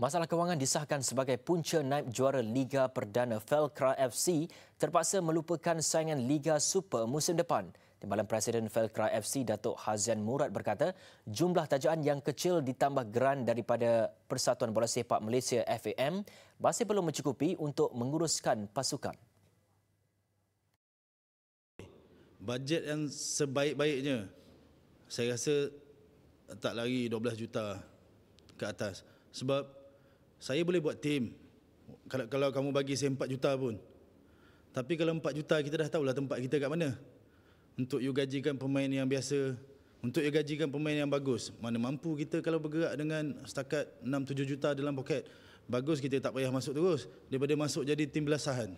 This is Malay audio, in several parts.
Masalah kewangan disahkan sebagai punca naib juara Liga Perdana Felcra FC terpaksa melupakan saingan Liga Super musim depan. Timbalan Presiden Felcra FC Datuk Hazian Murad berkata, jumlah tajaan yang kecil ditambah geran daripada Persatuan Bola Sepak Malaysia FAM masih belum mencukupi untuk menguruskan pasukan. Bajet yang sebaik-baiknya saya rasa tak lari 12 juta ke atas sebab saya boleh buat tim kalau kalau kamu bagi saya 4 juta pun. Tapi kalau 4 juta kita dah tahulah tempat kita kat mana. Untuk you gajikan pemain yang biasa, untuk you gajikan pemain yang bagus, mana mampu kita kalau bergerak dengan setakat 6 7 juta dalam poket. Bagus kita tak payah masuk terus daripada masuk jadi tim belasahan.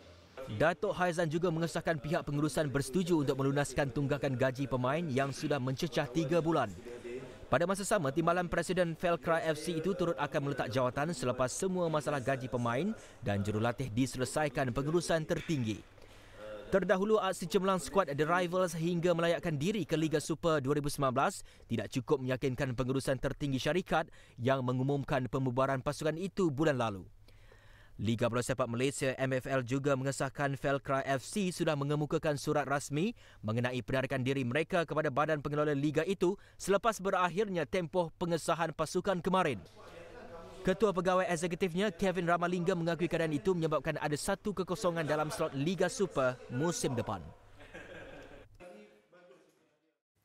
Datuk Haizan juga mengesahkan pihak pengurusan bersetuju untuk melunaskan tunggakan gaji pemain yang sudah mencecah tiga bulan. Pada masa sama, timbalan Presiden Felcra FC itu turut akan meletak jawatan selepas semua masalah gaji pemain dan jurulatih diselesaikan pengurusan tertinggi. Terdahulu aksi cemerlang skuad The Rivals hingga melayakkan diri ke Liga Super 2019 tidak cukup meyakinkan pengurusan tertinggi syarikat yang mengumumkan pembubaran pasukan itu bulan lalu. Liga Bola Sepak Malaysia MFL juga mengesahkan Felcra FC sudah mengemukakan surat rasmi mengenai penarikan diri mereka kepada badan pengelola liga itu selepas berakhirnya tempoh pengesahan pasukan kemarin. Ketua Pegawai Eksekutifnya Kevin Ramalinga mengakui keadaan itu menyebabkan ada satu kekosongan dalam slot Liga Super musim depan.